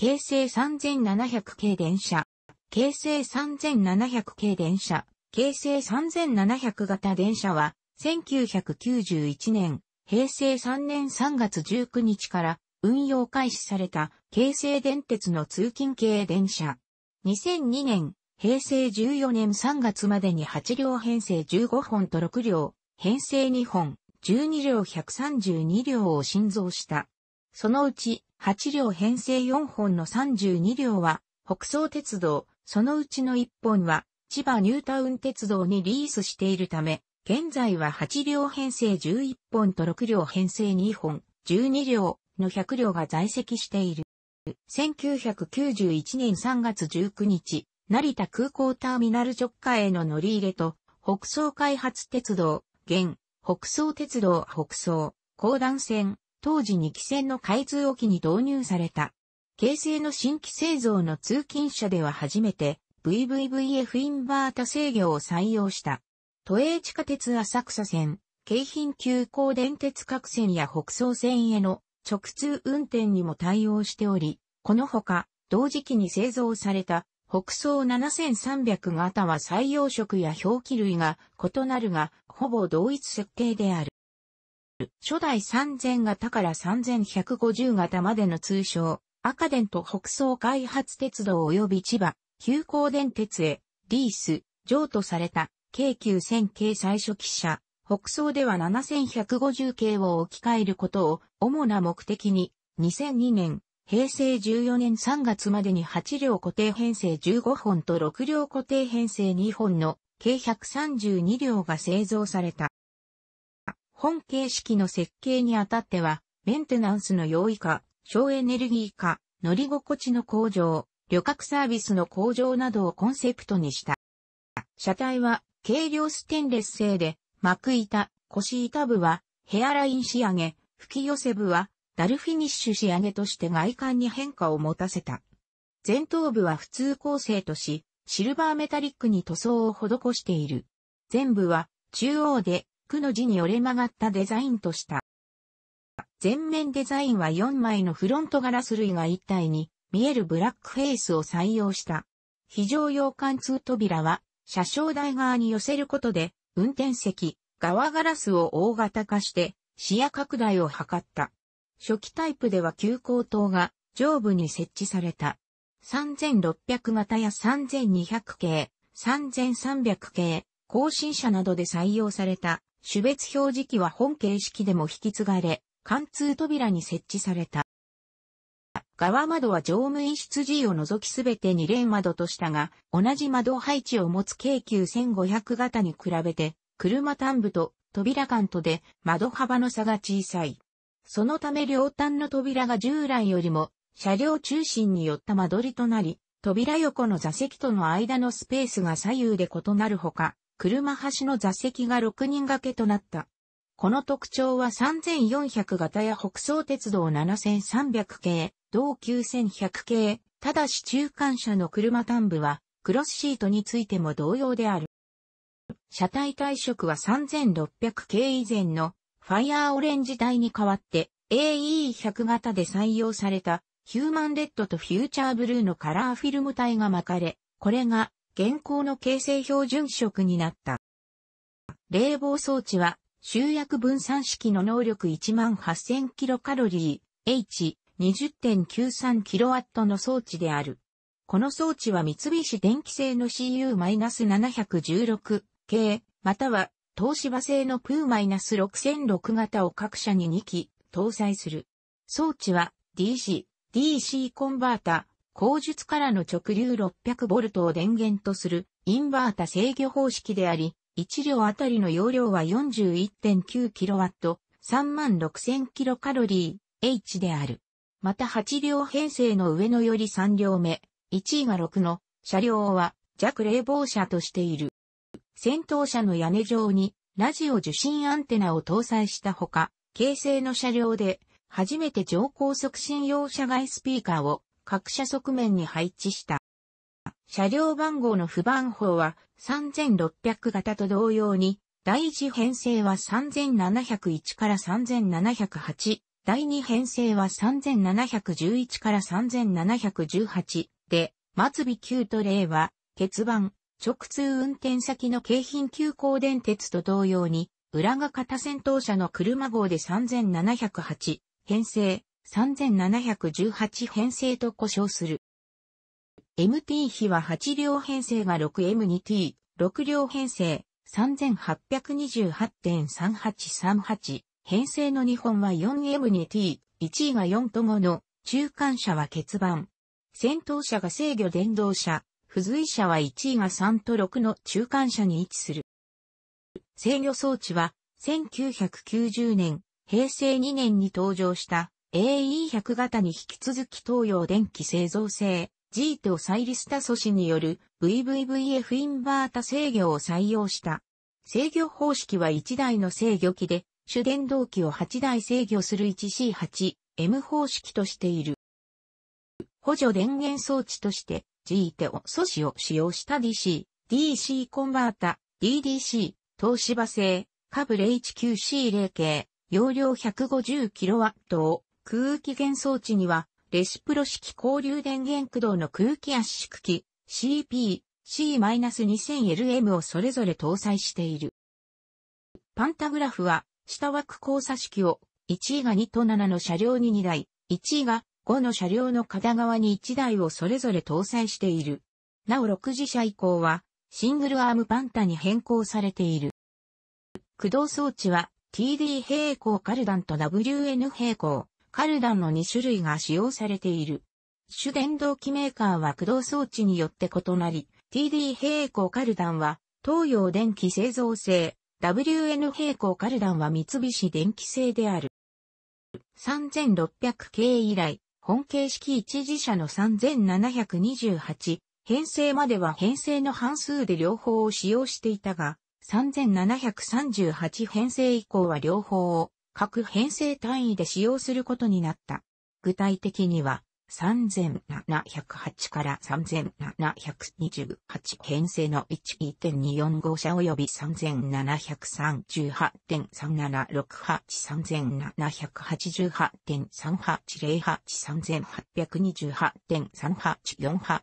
京成3700系電車、京成3700系電車、京成3700型電車は、1991年、平成3年3月19日から運用開始された京成電鉄の通勤系電車。2002年、平成14年3月までに8両編成15本と6両、編成2本、12両132両を新造した。そのうち、8両編成4本の32両は北総鉄道、そのうちの1本は千葉ニュータウン鉄道にリースしているため、現在は8両編成11本と6両編成2本、12両の100両が在籍している。1991年3月19日、成田空港ターミナル直下への乗り入れと、北総開発鉄道、現、北総鉄道北総、高段線、当時2期線の開通を機に導入された。京成の新規製造の通勤車では初めて VVVF インバータ制御を採用した。都営地下鉄浅草線、京浜急行電鉄各線や北総線への直通運転にも対応しており、このほか同時期に製造された北総7300型は採用色や表記類が異なるが、ほぼ同一設計である。初代3000型から3150型までの通称、赤電と北総開発鉄道及び千葉、急行電鉄へ、リース、譲渡された、京急線系最初期車、北総では7150系を置き換えることを主な目的に、2002年、平成14年3月までに8両固定編成15本と6両固定編成2本の計132両が製造された。本形式の設計にあたっては、メンテナンスの容易化、省エネルギー化、乗り心地の向上、旅客サービスの向上などをコンセプトにした。車体は軽量ステンレス製で、幕板、腰板部はヘアライン仕上げ、吹き寄せ部はダルフィニッシュ仕上げとして外観に変化を持たせた。前頭部は普通構成とし、シルバーメタリックに塗装を施している。全部は中央でくの字に折れ曲がったデザインとした。前面デザインは4枚のフロントガラス類が一体に見えるブラックフェイスを採用した。非常用貫通扉は車掌台側に寄せることで運転席、側ガラスを大型化して視野拡大を図った。初期タイプでは急行灯が上部に設置された。3600型や3200系、3300系、更新車などで採用された種別表示器は本形式でも引き継がれ、貫通扉に設置された。側窓は乗務員室 G を除きすべて二連窓としたが、同じ窓配置を持つ K9500 型に比べて、車端部と扉間とで窓幅の差が小さい。そのため両端の扉が従来よりも車両中心によった間取りとなり、扉横の座席との間のスペースが左右で異なるほか、車端の座席が6人掛けとなった。この特徴は3400型や北総鉄道7300系、同9100系、ただし中間車の車端部は、クロスシートについても同様である。車体退色は3600系以前のファイヤーオレンジ体に代わって AE100 型で採用されたヒューマンレッドとフューチャーブルーのカラーフィルム体が巻かれ、これが現行の形成標準色になった。冷房装置は、集約分散式の能力 18000kcal、H20.93kW の装置である。この装置は三菱電機製の CU-716 系、または東芝製の PU-6006 型を各社に2機搭載する。装置は DC、DC コンバータ、工述からの直流 600V を電源とするインバータ制御方式であり、1両あたりの容量は 41.9kW、36,000kcal、H である。また8両編成の上のより3両目、1位が6の車両は弱冷房車としている。先頭車の屋根上にラジオ受信アンテナを搭載したほか、形成の車両で初めて乗降促進用車外スピーカーを各車側面に配置した。車両番号の不番法は3600型と同様に、第1編成は3701から3708、第2編成は3711から3718で、末尾旧と例は、欠番、直通運転先の京浜急行電鉄と同様に、裏が型先頭車の車号で3708、編成、3718編成と呼称する。MT 比は8両編成が 6M2T、6両編成、3828.3838編成の2本は 4M2T、1位が4と5の、中間車は欠番。先頭車が制御電動車、付随車は1位が3と6の中間車に位置する。制御装置は1990年、平成2年に登場した AE100 型に引き続き東洋電気製造製 G とサイリスタ素子による VVVF インバータ制御を採用した。制御方式は1台の制御機で、主電動機を8台制御する 1C8M 方式としている。補助電源装置として G テオ素子を使用した DC、DC コンバータ、DDC、東芝製、カブレ h q c 0系、容量 150kW を空気源装置には、レシプロ式交流電源駆動の空気圧縮機 CP、C-2000LM をそれぞれ搭載している。パンタグラフは、下枠交差式を、1位が2と7の車両に2台、1位が5の車両の片側に1台をそれぞれ搭載している。なお6次車以降は、シングルアームパンタに変更されている。駆動装置は、TD 平行カルダンと WN 平行、カルダンの2種類が使用されている。主電動機メーカーは駆動装置によって異なり、TD 平行カルダンは東洋電気製造製、WN 平行カルダンは三菱電機製である。3600系以来、本形式一時車の3728、編成までは編成の半数で両方を使用していたが、3738編成以降は両方を各編成単位で使用することになった。具体的には、3708から3728編成の1.245社及び3 7 3 8 3 8 3 8 3 7 6 8 3 8 3 8 3 8 2 8 3 8 2 8 3 8 2 8 3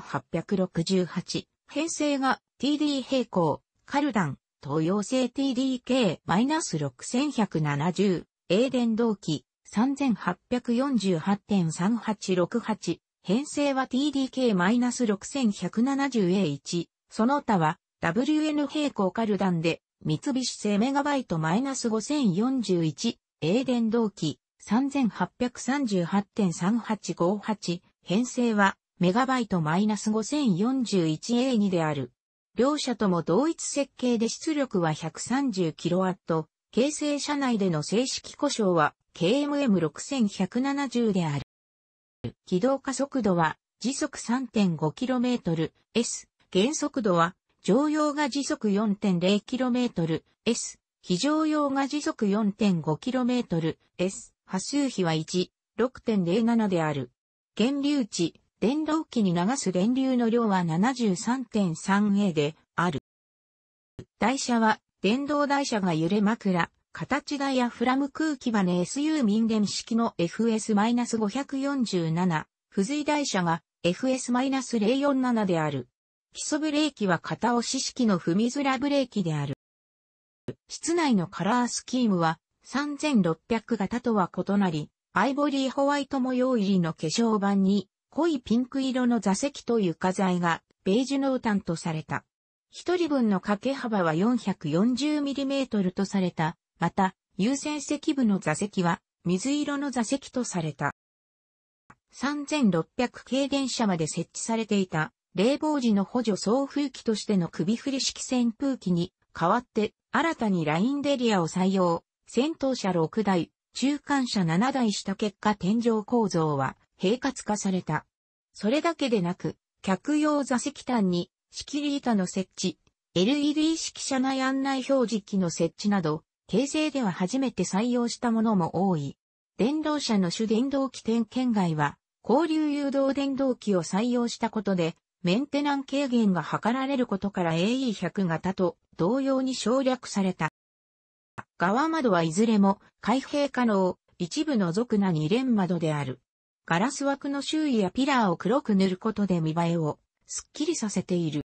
8 4 8 3 8 6 8編成が8 d 8行、カルダン、東洋製 TDK-6170、英電動機、3848.3868、編成は TDK-6170A1、その他は WN 平行カルダンで、三菱製メガバイト -5041、英電動機、3838.3858、編成はメガバイト -5041A2 である。両者とも同一設計で出力は 130kW、形成車内での正式故障は KMM6170 である。起動加速度は時速 3.5km、S、減速度は乗用が時速 4.0km、S、非常用が時速 4.5km、S、波数比は1、6.07である。源流値、電動機に流す電流の量は 73.3A である。台車は電動台車が揺れ枕、形台やフラム空気バネ SU 民電式の FS-547、付随台車が FS-047 である。基礎ブレーキは片押し式の踏みづらブレーキである。室内のカラースキームは3600型とは異なり、アイボリーホワイト模様入りの化粧板に濃いピンク色の座席と床材がベージュ濃淡とされた。一人分の掛け幅は 440mm とされた。また、優先席部の座席は水色の座席とされた。3600系電車まで設置されていた冷房時の補助送風機としての首振り式扇風機に代わって新たにラインデリアを採用、先頭車6台、中間車7台した結果天井構造は平滑化された。それだけでなく、客用座席端に仕切り板の設置、LED 式車内案内表示機の設置など、形成では初めて採用したものも多い。電動車の主電動機点圏外は、交流誘導電動機を採用したことで、メンテナン軽減が図られることから AE100 型と同様に省略された。側窓はいずれも開閉可能、一部除くな2連窓である。ガラス枠の周囲やピラーを黒く塗ることで見栄えをすっきりさせている。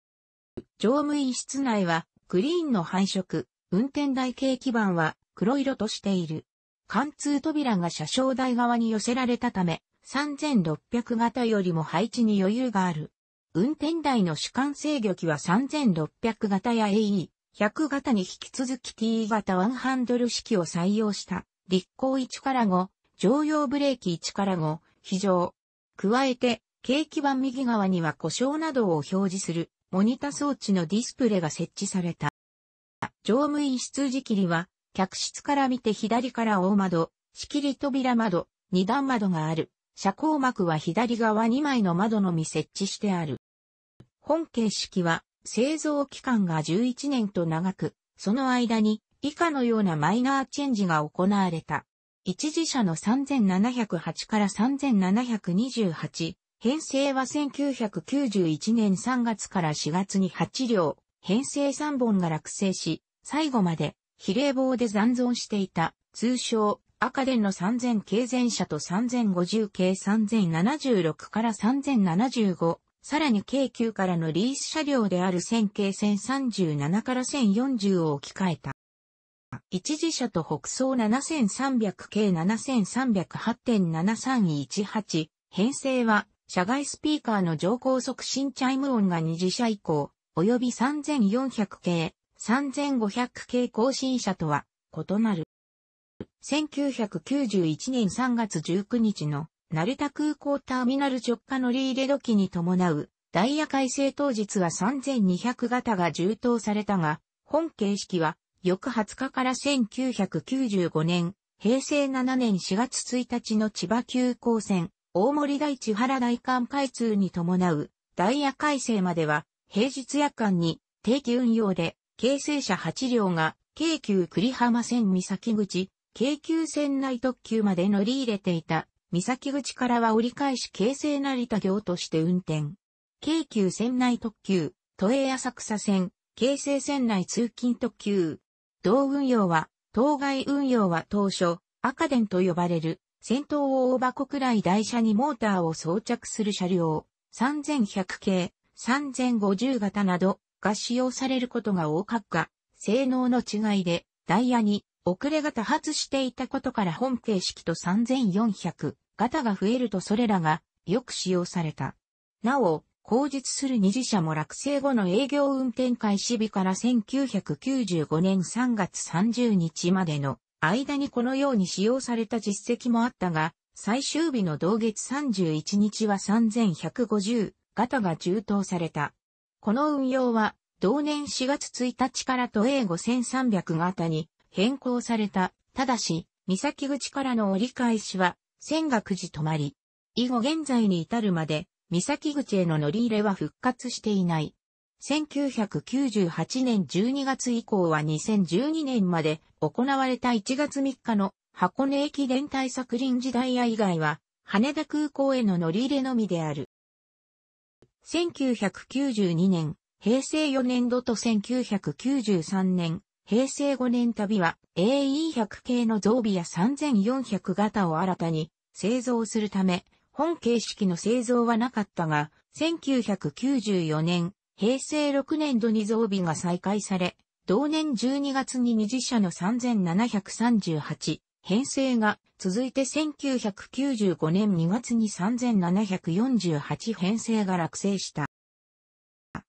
乗務員室内はグリーンの配色、運転台系基板は黒色としている。貫通扉が車掌台側に寄せられたため、3600型よりも配置に余裕がある。運転台の主管制御機は3600型や AE100 型に引き続き T 型ワンハンドル式を採用した。立行1から5、常用ブレーキ1から5、非常。加えて、景気板右側には故障などを表示するモニタ装置のディスプレイが設置された。乗務員室仕切りは、客室から見て左から大窓、仕切り扉窓、二段窓がある。車高幕は左側2枚の窓のみ設置してある。本形式は製造期間が11年と長く、その間に以下のようなマイナーチェンジが行われた。一時社の3708から3728、編成は1991年3月から4月に8両、編成3本が落成し、最後まで比例棒で残存していた、通称、赤電の3000系前車と3050系3076から3075、さらに京急からのリース車両である1000系1037から1040を置き換えた。一時車と北総7300系7308.7318編成は、車外スピーカーの乗降促進チャイム音が二次車以降、及び3400系、3500系更新車とは異なる。1991年3月19日の成田空港ターミナル直下乗り入れ時に伴うダイヤ改正当日は3200型が充当されたが、本形式は翌20日から1995年、平成7年4月1日の千葉急行線、大森大地原大館開通に伴うダイヤ改正までは、平日夜間に定期運用で、京成車8両が、京急栗浜線三崎口、京急線内特急まで乗り入れていた、三崎口からは折り返し京成成田行として運転。京急線内特急、都営浅草線、京成線内通勤特急、同運用は、当該運用は当初、赤電と呼ばれる、先頭を大箱くらい台車にモーターを装着する車両、3100系、3050型などが使用されることが多かった。性能の違いで、ダイヤに遅れが多発していたことから本形式と3400型が増えるとそれらがよく使用された。なお、後日する二次社も落成後の営業運転開始日から1995年3月30日までの間にこのように使用された実績もあったが、最終日の同月31日は3150型が充当された。この運用は、同年4月1日から都営5300型に変更された。ただし、三崎口からの折り返しは、千学寺止まり。以後現在に至るまで、三崎口への乗り入れは復活していない。1998年12月以降は2012年まで行われた1月3日の箱根駅伝対策臨時ダイヤ以外は羽田空港への乗り入れのみである。1992年、平成4年度と1993年、平成5年旅は AE100 系の増備や3400型を新たに製造するため、本形式の製造はなかったが、1994年、平成6年度に増備が再開され、同年12月に二次車の3738編成が続いて1995年2月に3748編成が落成した。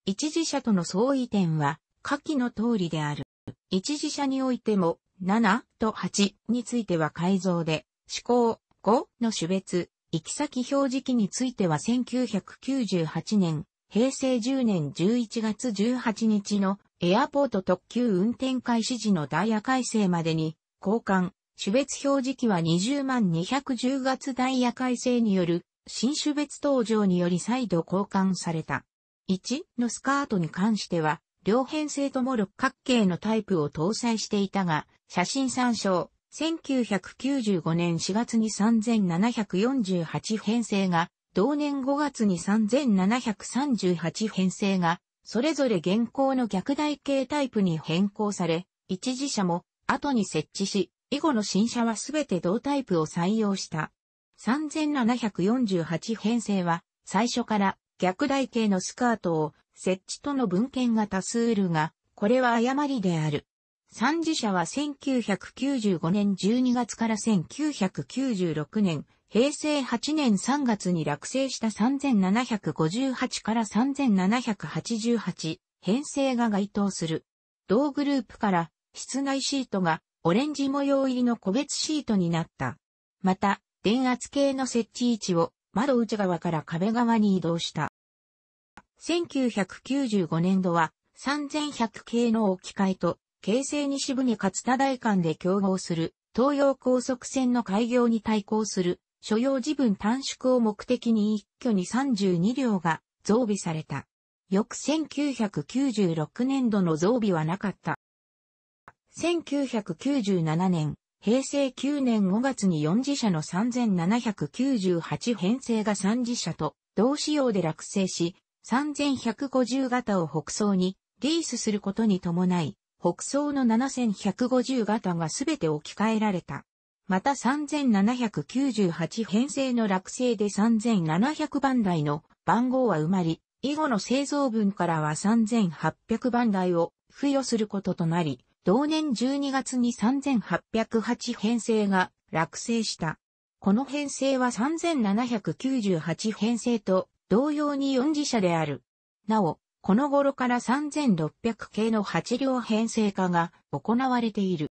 一次車との相違点は下記の通りである。一次車においても7と8については改造で、思考5の種別行き先表示器については1998年、平成10年11月18日のエアポート特急運転開始時のダイヤ改正までに交換、種別表示器は20万210月ダイヤ改正による新種別登場により再度交換された。1のスカートに関しては、両編成とも六角形のタイプを搭載していたが、写真参照、1995年4月に3748編成が、同年5月に3738編成が、それぞれ現行の逆台形タイプに変更され、一時車も後に設置し、以後の新車はすべて同タイプを採用した。3748編成は、最初から逆台形のスカートを設置との文献が多数いるが、これは誤りである。三次社は1995年12月から1996年、平成8年3月に落成した3758から3788、編成が該当する。同グループから室内シートがオレンジ模様入りの個別シートになった。また、電圧計の設置位置を窓内側から壁側に移動した。1995年度は3100系の置き換えと京成西部に勝田大館で競合する東洋高速線の開業に対抗する所要時分短縮を目的に一挙に32両が増備された。翌1996年度の増備はなかった。1997年、平成9年5月に4次社の3798編成が3次社と同仕様で落成し、3150型を北総にリースすることに伴い、北総の7150型がすべて置き換えられた。また3798編成の落成で3700番台の番号は埋まり、以後の製造分からは3800番台を付与することとなり、同年12月に3808編成が落成した。この編成は3798編成と同様に4次車である。なお、この頃から3600系の8両編成化が行われている。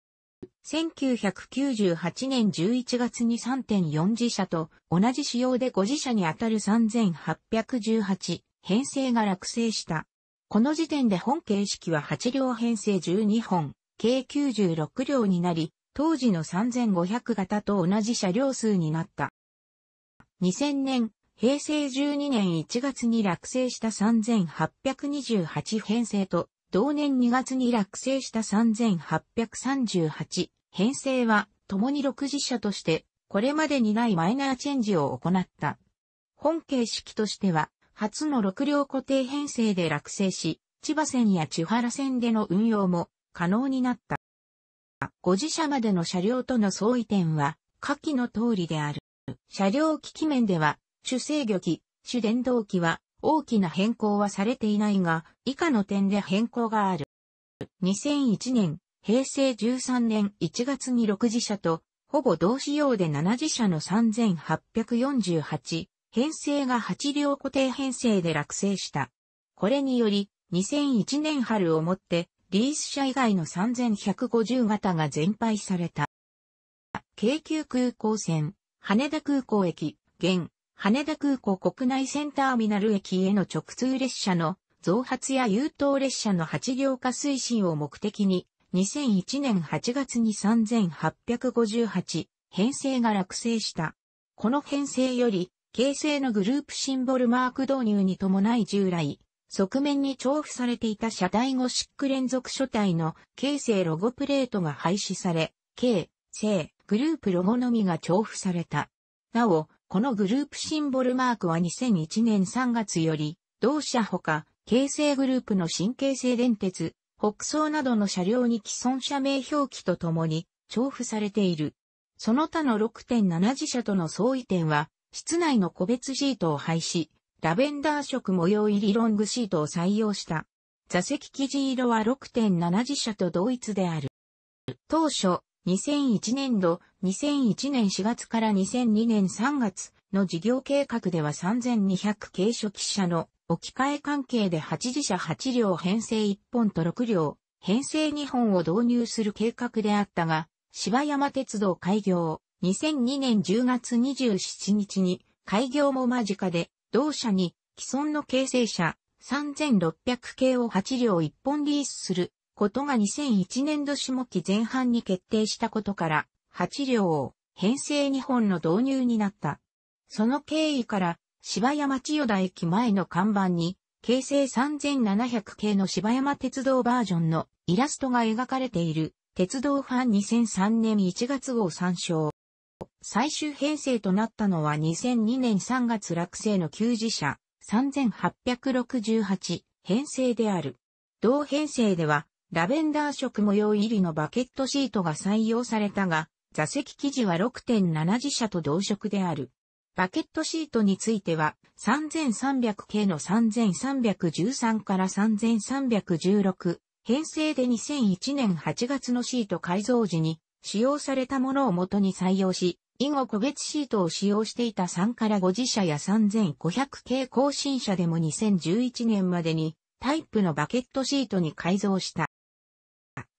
1998年11月に3.4次車と同じ仕様で5次車にあたる3818編成が落成した。この時点で本形式は8両編成12本、計96両になり、当時の3500型と同じ車両数になった。2000年、平成12年1月に落成した3828編成と、同年2月に落成した3838編成は、共に6次車として、これまでにないマイナーチェンジを行った。本形式としては、初の6両固定編成で落成し、千葉線や千原線での運用も可能になった。5次車までの車両との相違点は、下記の通りである。車両機器面では、主制御機、主電動機は大きな変更はされていないが、以下の点で変更がある。2001年、平成13年1月に6次車と、ほぼ同仕様で7次車の3848、編成が8両固定編成で落成した。これにより、2001年春をもって、リース車以外の3150型が全廃された。京急空港線、羽田空港駅、現、羽田空港国内線ターミナル駅への直通列車の増発や優等列車の8両化推進を目的に、2001年8月に3858編成が落成した。この編成より、形成のグループシンボルマーク導入に伴い従来、側面に重複されていた車体ゴシック連続書体の形成ロゴプレートが廃止され、形、成、グループロゴのみが重複された。なお、このグループシンボルマークは2001年3月より、同社ほか、京成グループの新京成電鉄、北総などの車両に既存社名表記とともに、重付されている。その他の6.7自社との相違点は、室内の個別シートを廃止、ラベンダー色模様入りロングシートを採用した。座席生地色は6.7自社と同一である。当初、2001年度、2001年4月から2002年3月の事業計画では3200軽初期車の置き換え関係で8自社8両編成1本と6両編成2本を導入する計画であったが、芝山鉄道開業、2002年10月27日に開業も間近で、同社に既存の形成車3600系を8両1本リースすることが2001年度下期前半に決定したことから、8両、編成2本の導入になった。その経緯から、芝山千代田駅前の看板に、京成3700系の芝山鉄道バージョンのイラストが描かれている、鉄道ファン2003年1月号参照。最終編成となったのは2002年3月落成の旧自社3868編成である。同編成では、ラベンダー色模様入りのバケットシートが採用されたが、座席記事は6.7次社と同色である。バケットシートについては、3300系の3313から3316、編成で2001年8月のシート改造時に、使用されたものを元に採用し、以後個別シートを使用していた3から5次社や3500系更新車でも2011年までにタイプのバケットシートに改造した。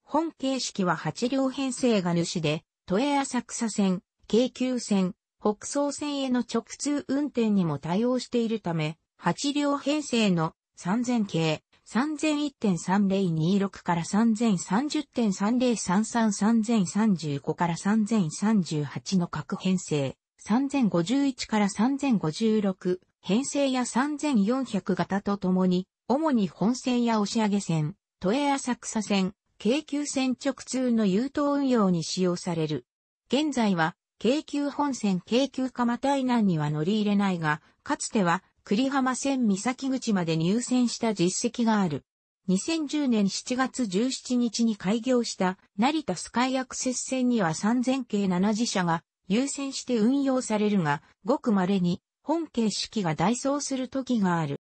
本形式は8両編成が主で、都営浅草線、京急線、北総線への直通運転にも対応しているため、8両編成の3000系、3001.3026から3030.3033 3035から3038の各編成、3051から3056編成や3400型とともに、主に本線や押上線、都営浅草線、京急線直通の優等運用に使用される。現在は、京急本線京急蒲台南には乗り入れないが、かつては栗浜線三崎口まで入線した実績がある。2010年7月17日に開業した成田スカイアクセス線には3000系7次車が優先して運用されるが、ごく稀に本形式が代走する時がある。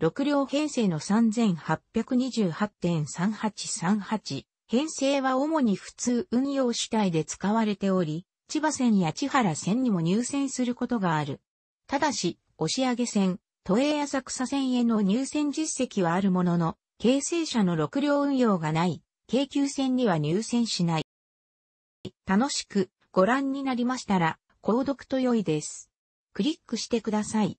6両編成の3828.3838。編成は主に普通運用主体で使われており、千葉線や千原線にも入線することがある。ただし、押上線、都営浅草線への入線実績はあるものの、京成車の6両運用がない、京急線には入線しない。楽しくご覧になりましたら、購読と良いです。クリックしてください。